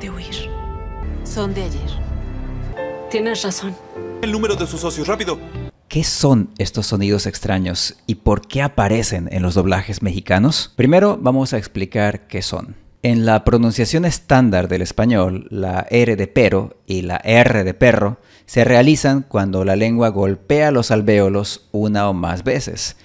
de huir. Son de ayer. Tienes razón. El número de sus socios, rápido. ¿Qué son estos sonidos extraños y por qué aparecen en los doblajes mexicanos? Primero vamos a explicar qué son. En la pronunciación estándar del español, la R de pero y la R de perro se realizan cuando la lengua golpea los alvéolos una o más veces.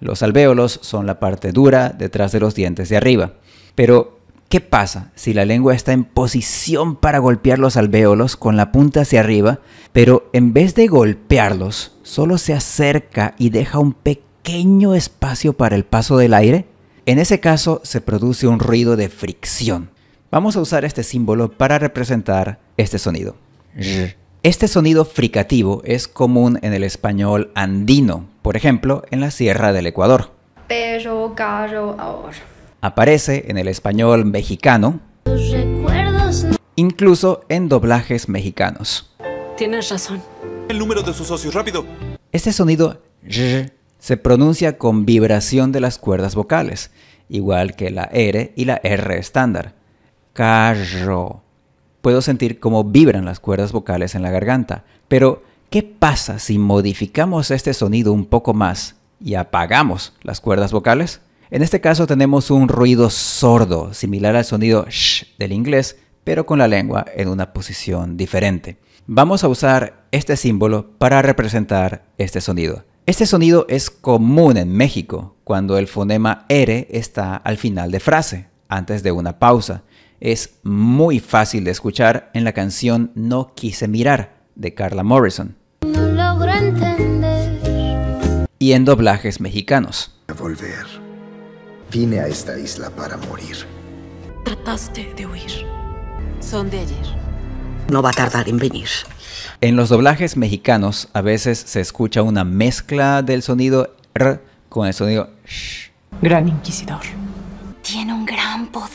Los alvéolos son la parte dura detrás de los dientes de arriba. Pero ¿Qué pasa si la lengua está en posición para golpear los alvéolos con la punta hacia arriba, pero en vez de golpearlos, solo se acerca y deja un pequeño espacio para el paso del aire? En ese caso se produce un ruido de fricción. Vamos a usar este símbolo para representar este sonido. Este sonido fricativo es común en el español andino, por ejemplo, en la sierra del Ecuador. Aparece en el español mexicano, incluso en doblajes mexicanos. Tienes razón. El número de sus socios, rápido. Este sonido se pronuncia con vibración de las cuerdas vocales, igual que la R y la R estándar. Carro. Puedo sentir cómo vibran las cuerdas vocales en la garganta, pero ¿qué pasa si modificamos este sonido un poco más y apagamos las cuerdas vocales? En este caso tenemos un ruido sordo, similar al sonido sh del inglés, pero con la lengua en una posición diferente. Vamos a usar este símbolo para representar este sonido. Este sonido es común en México cuando el fonema R está al final de frase, antes de una pausa. Es muy fácil de escuchar en la canción No quise mirar de Carla Morrison. Y en doblajes mexicanos. Vine a esta isla para morir. Trataste de huir. Son de ayer. No va a tardar en venir. En los doblajes mexicanos a veces se escucha una mezcla del sonido R con el sonido sh. Gran Inquisidor. Tiene un gran poder.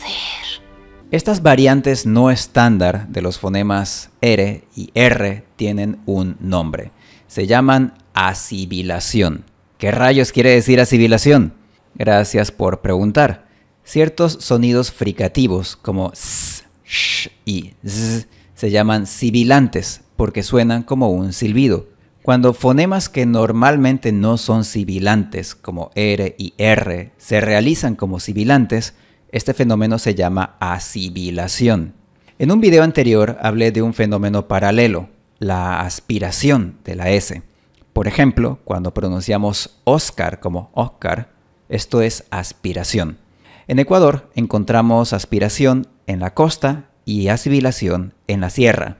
Estas variantes no estándar de los fonemas R y R tienen un nombre. Se llaman asibilación. ¿Qué rayos quiere decir asibilación? Gracias por preguntar. Ciertos sonidos fricativos como s, sh y z se llaman sibilantes porque suenan como un silbido. Cuando fonemas que normalmente no son sibilantes, como R y R, se realizan como sibilantes, este fenómeno se llama asibilación. En un video anterior hablé de un fenómeno paralelo, la aspiración de la S. Por ejemplo, cuando pronunciamos Oscar como Oscar, esto es aspiración. En Ecuador encontramos aspiración en la costa y asibilación en la sierra.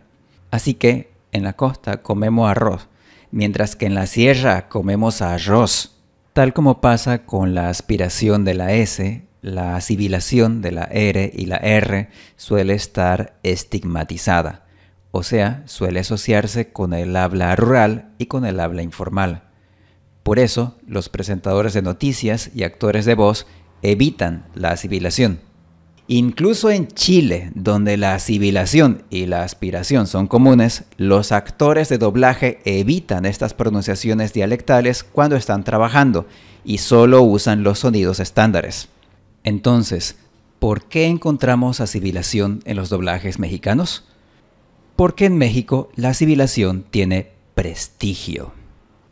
Así que en la costa comemos arroz, mientras que en la sierra comemos arroz. Tal como pasa con la aspiración de la S, la asibilación de la R y la R suele estar estigmatizada, o sea, suele asociarse con el habla rural y con el habla informal. Por eso, los presentadores de noticias y actores de voz evitan la asibilación. Incluso en Chile, donde la asibilación y la aspiración son comunes, los actores de doblaje evitan estas pronunciaciones dialectales cuando están trabajando y solo usan los sonidos estándares. Entonces, ¿por qué encontramos asibilación en los doblajes mexicanos? Porque en México la asibilación tiene prestigio.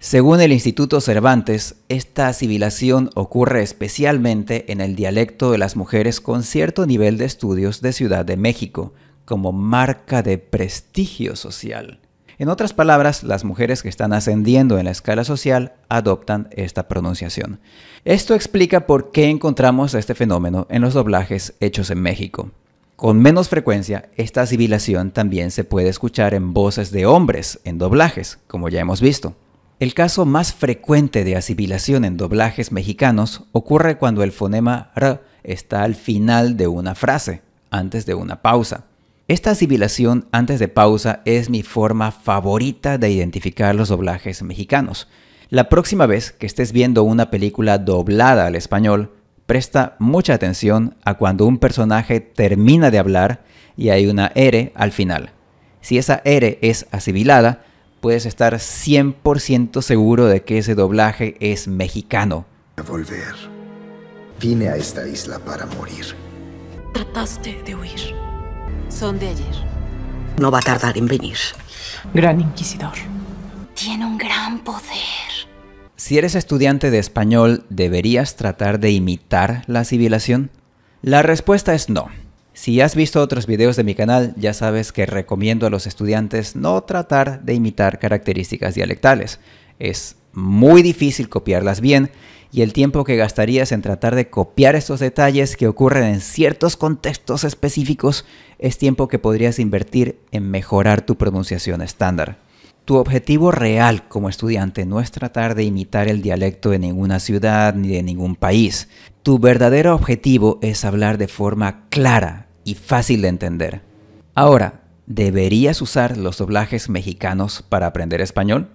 Según el Instituto Cervantes, esta asimilación ocurre especialmente en el dialecto de las mujeres con cierto nivel de estudios de Ciudad de México, como marca de prestigio social. En otras palabras, las mujeres que están ascendiendo en la escala social adoptan esta pronunciación. Esto explica por qué encontramos este fenómeno en los doblajes hechos en México. Con menos frecuencia, esta asimilación también se puede escuchar en voces de hombres en doblajes, como ya hemos visto. El caso más frecuente de asimilación en doblajes mexicanos ocurre cuando el fonema r está al final de una frase, antes de una pausa. Esta asimilación antes de pausa es mi forma favorita de identificar los doblajes mexicanos. La próxima vez que estés viendo una película doblada al español, presta mucha atención a cuando un personaje termina de hablar y hay una R al final. Si esa R es asimilada, puedes estar 100% seguro de que ese doblaje es mexicano. volver. Vine a esta isla para morir. Trataste de huir. Son de ayer. No va a tardar en venir. Gran Inquisidor. Tiene un gran poder. Si eres estudiante de español, ¿deberías tratar de imitar la civilización? La respuesta es no. Si has visto otros videos de mi canal, ya sabes que recomiendo a los estudiantes no tratar de imitar características dialectales. Es muy difícil copiarlas bien y el tiempo que gastarías en tratar de copiar estos detalles que ocurren en ciertos contextos específicos es tiempo que podrías invertir en mejorar tu pronunciación estándar. Tu objetivo real como estudiante no es tratar de imitar el dialecto de ninguna ciudad ni de ningún país. Tu verdadero objetivo es hablar de forma clara, y fácil de entender. Ahora, ¿deberías usar los doblajes mexicanos para aprender español?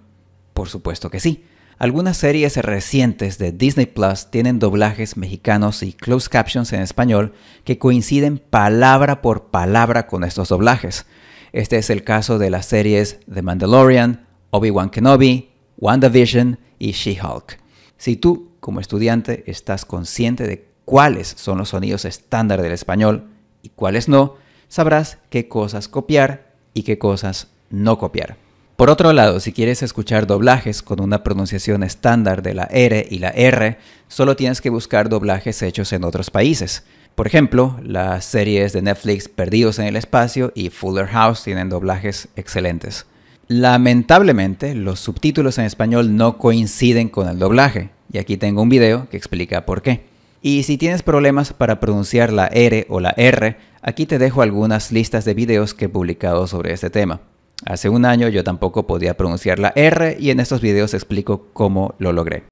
Por supuesto que sí. Algunas series recientes de Disney Plus tienen doblajes mexicanos y closed captions en español que coinciden palabra por palabra con estos doblajes. Este es el caso de las series The Mandalorian, Obi-Wan Kenobi, WandaVision y She-Hulk. Si tú, como estudiante, estás consciente de cuáles son los sonidos estándar del español, y cuáles no, sabrás qué cosas copiar y qué cosas no copiar. Por otro lado, si quieres escuchar doblajes con una pronunciación estándar de la R y la R, solo tienes que buscar doblajes hechos en otros países. Por ejemplo, las series de Netflix Perdidos en el Espacio y Fuller House tienen doblajes excelentes. Lamentablemente, los subtítulos en español no coinciden con el doblaje, y aquí tengo un video que explica por qué. Y si tienes problemas para pronunciar la R o la R, aquí te dejo algunas listas de videos que he publicado sobre este tema. Hace un año yo tampoco podía pronunciar la R y en estos videos explico cómo lo logré.